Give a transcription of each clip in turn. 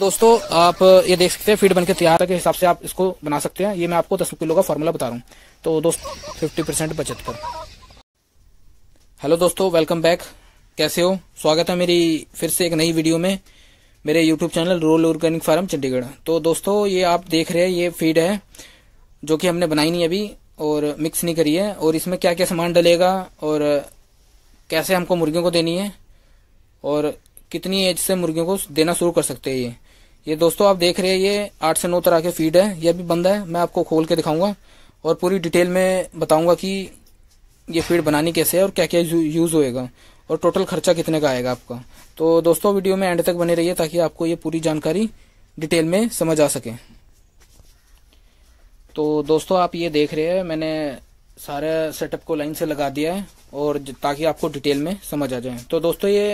दोस्तों आप ये देख सकते हैं फीड बनके तैयार के हिसाब से आप इसको बना सकते हैं ये मैं आपको दस किलो का फॉर्मूला बता रहा हूँ तो दोस्तों फिफ्टी परसेंट बचत कर हेलो दोस्तों वेलकम बैक कैसे हो स्वागत है मेरी फिर से एक नई वीडियो में मेरे YouTube channel Roll Organic Farm Chandigarh तो दोस्तों ये आप देख रहे हैं ये फीड है जो कि हमने बनाई नहीं अभी और मिक्स नहीं करी है और इसमें क्या क्या सामान डलेगा और कैसे हमको मुर्गियों को देनी है और कितनी एज से मुर्गियों को देना शुरू कर सकते हैं ये ये दोस्तों आप देख रहे हैं ये आठ से नौ तरह के फीड है ये भी बंद है मैं आपको खोल के दिखाऊंगा और पूरी डिटेल में बताऊंगा कि ये फीड बनानी कैसे है और क्या क्या यूज़ होएगा और टोटल खर्चा कितने का आएगा आपका तो दोस्तों वीडियो में एंड तक बने रहिए ताकि आपको ये पूरी जानकारी डिटेल में समझ आ सके तो दोस्तों आप ये देख रहे हैं मैंने सारे सेटअप को लाइन से लगा दिया है और ताकि आपको डिटेल में समझ आ जाए तो दोस्तों ये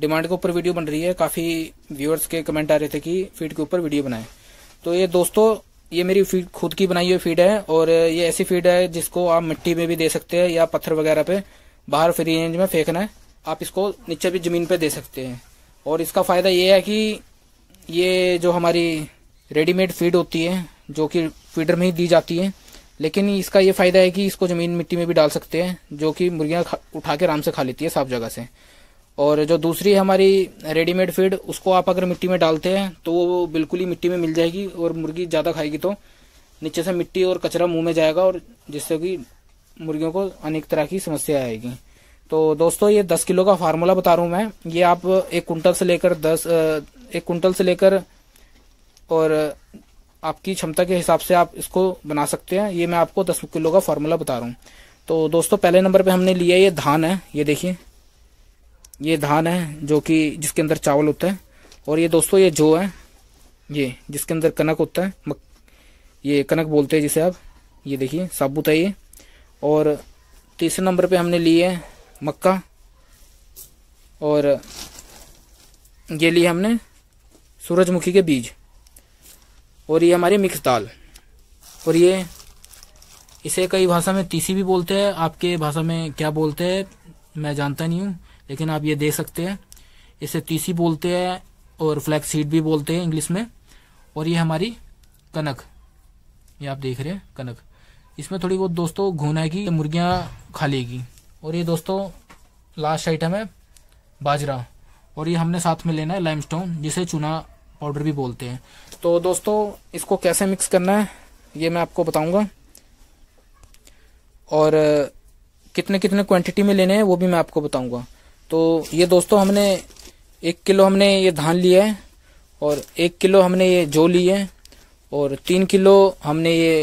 डिमांड के ऊपर वीडियो बन रही है काफ़ी व्यूअर्स के कमेंट आ रहे थे कि फीड के ऊपर वीडियो बनाए तो ये दोस्तों ये मेरी फीड खुद की बनाई हुई फीड है और ये ऐसी फीड है जिसको आप मिट्टी में भी दे सकते हैं या पत्थर वगैरह पे बाहर फ्री रेंज में फेंकना है आप इसको नीचे भी ज़मीन पे दे सकते हैं और इसका फ़ायदा ये है कि ये जो हमारी रेडीमेड फीड होती है जो कि फीडर में ही दी जाती है लेकिन इसका ये फ़ायदा है कि इसको ज़मीन मिट्टी में भी डाल सकते हैं जो कि मुर्गियाँ उठा के आराम से खा लेती है साफ जगह से और जो दूसरी हमारी रेडीमेड फीड उसको आप अगर मिट्टी में डालते हैं तो वो बिल्कुल ही मिट्टी में मिल जाएगी और मुर्गी ज़्यादा खाएगी तो नीचे से मिट्टी और कचरा मुंह में जाएगा और जिससे कि मुर्गियों को अनेक तरह की समस्या आएगी तो दोस्तों ये दस किलो का फार्मूला बता रहा हूँ मैं ये आप एक कुंटल से लेकर दस एक कुंटल से लेकर और आपकी क्षमता के हिसाब से आप इसको बना सकते हैं ये मैं आपको दस किलो का फार्मूला बता रहा हूँ तो दोस्तों पहले नंबर पे हमने लिया ये धान है ये देखिए ये धान है जो कि जिसके अंदर चावल होता है और ये दोस्तों ये जो है ये जिसके अंदर कनक होता है मक, ये कनक बोलते हैं जिसे आप ये देखिए साबुत है ये और तीसरे नंबर पे हमने लिए है मक्का और ये लिए हमने सूरजमुखी के बीज और ये हमारी मिक्स दाल और ये इसे कई भाषा में तीसी भी बोलते हैं आपके भाषा में क्या बोलते हैं मैं जानता नहीं हूँ लेकिन आप ये देख सकते हैं इसे तीसी बोलते हैं और फ्लैक्स सीड भी बोलते हैं इंग्लिश में और ये हमारी कनक ये आप देख रहे हैं कनक इसमें थोड़ी बहुत दोस्तों घुना की मुर्गियाँ खा लेगी और ये दोस्तों लास्ट आइटम है बाजरा और ये हमने साथ में लेना है लाइमस्टोन जिसे चूना पाउडर भी बोलते हैं तो दोस्तों इसको कैसे मिक्स करना है ये मैं आपको बताऊंगा और कितने कितने क्वांटिटी में लेने हैं वो भी मैं आपको बताऊंगा तो ये दोस्तों हमने एक किलो हमने ये धान लिया है और एक किलो हमने ये जो ली है और तीन किलो हमने ये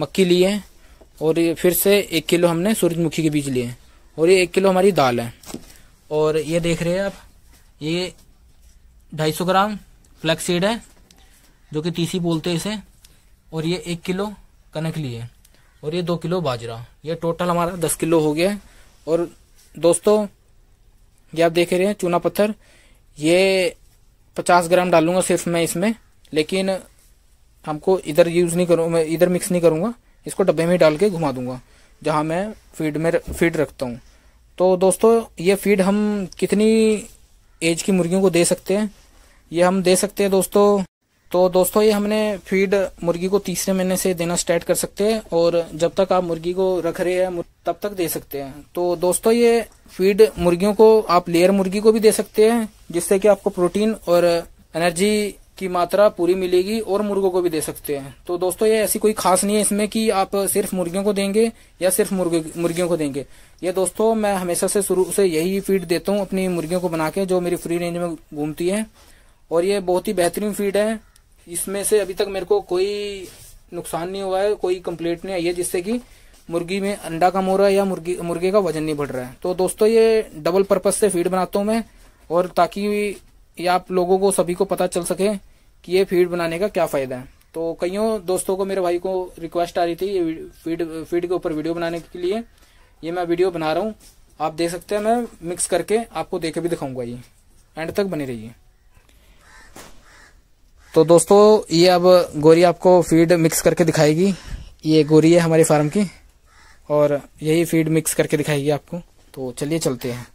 मक्की ली है और ये फिर से एक किलो हमने सूरजमुखी के बीज लिए हैं और ये एक किलो हमारी दाल है और ये देख रहे हैं आप ये ढाई सौ ग्राम फ्लैक्सीड है जो कि तीसी बोलते हैं इसे और ये एक किलो कनक ली है और ये दो किलो बाजरा ये टोटल हमारा दस किलो हो गया और दोस्तों ये आप देख रहे हैं चूना पत्थर ये पचास ग्राम डालूंगा सिर्फ मैं इसमें लेकिन हमको इधर यूज़ नहीं करूँ मैं इधर मिक्स नहीं करूँगा इसको डब्बे में डाल के घुमा दूंगा जहाँ मैं फीड में फीड रखता हूँ तो दोस्तों ये फीड हम कितनी एज की मुर्गियों को दे सकते हैं ये हम दे सकते हैं दोस्तों तो दोस्तों ये हमने फीड मुर्गी को तीसरे महीने से देना स्टार्ट कर सकते हैं और जब तक आप मुर्गी को रख रहे हैं तब तक दे सकते हैं तो दोस्तों ये फीड मुर्गियों को आप लेयर मुर्गी को भी दे सकते हैं जिससे कि आपको प्रोटीन और एनर्जी की मात्रा पूरी मिलेगी और मुर्गों को भी दे सकते हैं तो दोस्तों ये ऐसी कोई खास नहीं है इसमें कि आप सिर्फ मुर्गियों को देंगे या सिर्फ मुर्गियों को देंगे ये दोस्तों मैं हमेशा से शुरू से यही फीड देता हूँ अपनी मुर्गियों को बना के जो मेरी फ्री रेंज में घूमती है और ये बहुत ही बेहतरीन फीड है इसमें से अभी तक मेरे को कोई नुकसान नहीं हुआ है कोई कंप्लेंट नहीं आई है जिससे कि मुर्गी में अंडा कम हो रहा है या मुर्गी मुर्गे का वजन नहीं बढ़ रहा है तो दोस्तों ये डबल पर्पज से फीड बनाता हूँ मैं और ताकि ये आप लोगों को सभी को पता चल सके कि ये फीड बनाने का क्या फ़ायदा है तो कईयों दोस्तों को मेरे भाई को रिक्वेस्ट आ रही थी ये फीड फीड के ऊपर वीडियो बनाने के लिए ये मैं वीडियो बना रहा हूँ आप देख सकते हैं मैं मिक्स करके आपको देख भी दिखाऊंगा ये एंड तक बने रहिए तो दोस्तों ये अब गोरी आपको फीड मिक्स करके दिखाएगी ये गोरी है हमारे फार्म की और यही फीड मिक्स करके दिखाएगी आपको तो चलिए चलते हैं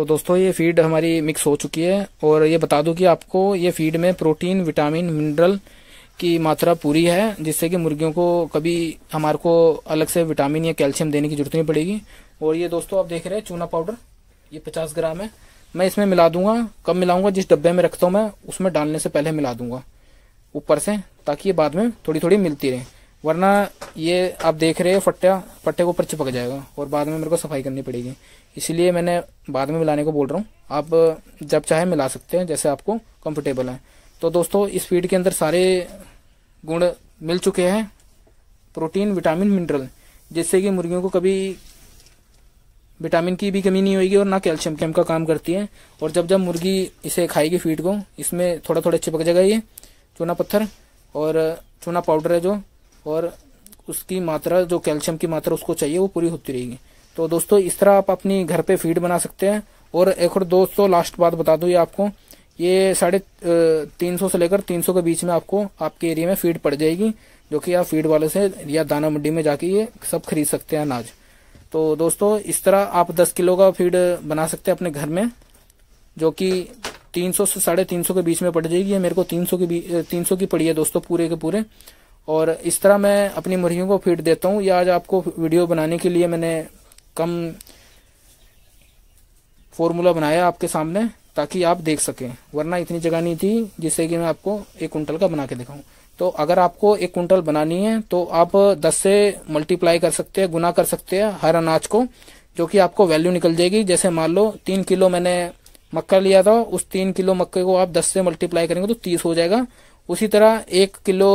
तो दोस्तों ये फीड हमारी मिक्स हो चुकी है और ये बता दूं कि आपको ये फीड में प्रोटीन विटामिन मिनरल की मात्रा पूरी है जिससे कि मुर्गियों को कभी हमारे को अलग से विटामिन या कैल्शियम देने की जरूरत नहीं पड़ेगी और ये दोस्तों आप देख रहे हैं चूना पाउडर ये पचास ग्राम है मैं इसमें मिला दूंगा कब मिलाऊंगा जिस डब्बे में रखता हूँ मैं उसमें डालने से पहले मिला दूंगा ऊपर से ताकि ये बाद में थोड़ी थोड़ी मिलती रहे वरना ये आप देख रहे हो फट्टा फट्टे के ऊपर चिपक जाएगा और बाद में मेरे को सफाई करनी पड़ेगी इसलिए मैंने बाद में मिलाने को बोल रहा हूँ आप जब चाहे मिला सकते हैं जैसे आपको कंफर्टेबल है तो दोस्तों इस फीड के अंदर सारे गुण मिल चुके हैं प्रोटीन विटामिन मिनरल जिससे कि मुर्गियों को कभी विटामिन की भी कमी नहीं होगी और ना कैल्शियम कैम का काम करती है और जब जब मुर्गी इसे खाएगी फीड को इसमें थोड़ा थोड़ा चिपक जाएगा ये चूना पत्थर और चूना पाउडर है जो और उसकी मात्रा जो कैल्शियम की मात्रा उसको चाहिए वो पूरी होती रहेगी तो दोस्तों इस तरह आप अपनी घर पे फीड बना सकते हैं और एक और दोस्तों लास्ट बात बता दूँ ये आपको ये साढ़े तीन सौ से लेकर तीन सौ के बीच में आपको आपके एरिया में फीड पड़ जाएगी जो कि आप फीड वाले से या दाना मंडी में जाके ये सब खरीद सकते हैं अनाज तो दोस्तों इस तरह आप दस किलो का फीड बना सकते हैं अपने घर में जो कि तीन सौ से साढ़े तीन सौ के बीच में पड़ जाएगी मेरे को तीन सौ के तीन सौ की पड़ी है दोस्तों पूरे के पूरे और इस तरह मैं अपनी मुर्गियों को फीड देता हूँ या आज आपको वीडियो बनाने के लिए मैंने कम फॉर्मूला बनाया आपके सामने ताकि आप देख सकें वरना इतनी जगह नहीं थी जिससे कि मैं आपको एक कुंटल का बना के दिखाऊं तो अगर आपको एक कुंटल बनानी है तो आप 10 से मल्टीप्लाई कर सकते हैं गुना कर सकते हैं हर अनाज को जो कि आपको वैल्यू निकल जाएगी जैसे मान लो तीन किलो मैंने मक्का लिया था उस तीन किलो मक्के को आप दस से मल्टीप्लाई करेंगे तो तीस हो जाएगा उसी तरह एक किलो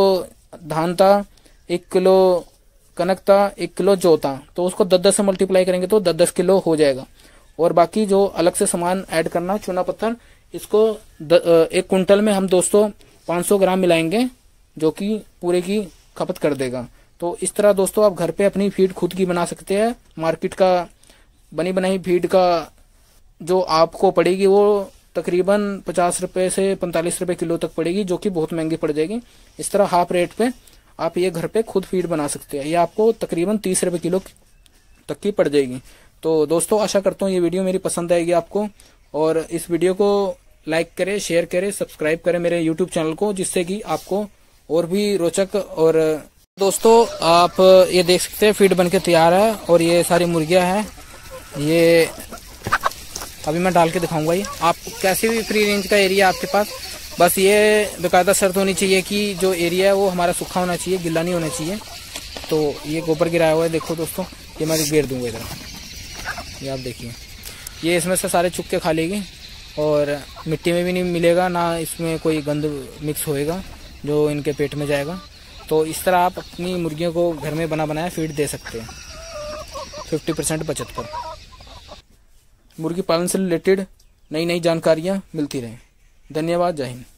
धान था एक किलो कनक था एक किलो जो था तो उसको दस दस से मल्टीप्लाई करेंगे तो दस दस किलो हो जाएगा और बाकी जो अलग से सामान ऐड करना चूना पत्थर इसको द, एक कुंटल में हम दोस्तों 500 ग्राम मिलाएंगे जो कि पूरे की खपत कर देगा तो इस तरह दोस्तों आप घर पे अपनी फीड खुद की बना सकते हैं मार्केट का बनी बनाई फीड का जो आपको पड़ेगी वो तकरीबन पचास रुपये से पैंतालीस रुपये किलो तक पड़ेगी जो कि बहुत महंगी पड़ जाएगी इस तरह हाफ रेट पे आप ये घर पे खुद फीड बना सकते हैं ये आपको तकरीबन तीस रुपये किलो तक की पड़ जाएगी तो दोस्तों आशा करता हूँ ये वीडियो मेरी पसंद आएगी आपको और इस वीडियो को लाइक करें शेयर करें सब्सक्राइब करें मेरे यूट्यूब चैनल को जिससे कि आपको और भी रोचक और दोस्तों आप ये देख सकते हैं फीड बन के तैयार है और ये सारी मुर्गियाँ हैं ये अभी मैं डाल के दिखाऊंगा ये आप कैसे भी फ्री रेंज का एरिया आपके पास बस ये बेकायदा शर्त होनी चाहिए कि जो एरिया है वो हमारा सूखा होना चाहिए गिला नहीं होना चाहिए तो ये गोबर गिराया हुआ है देखो दोस्तों ये मैं गेर दूँगा इधर ये आप देखिए ये इसमें से सारे चुपके खा लेगी और मिट्टी में भी नहीं मिलेगा ना इसमें कोई गंद मिक्स होएगा जो इनके पेट में जाएगा तो इस तरह आप अपनी मुर्गियों को घर में बना बनाया फीड दे सकते हैं फिफ्टी परसेंट बचत पर मुर्गी पालन से रिलेटेड नई नई जानकारियाँ मिलती रहें धन्यवाद जय हिंद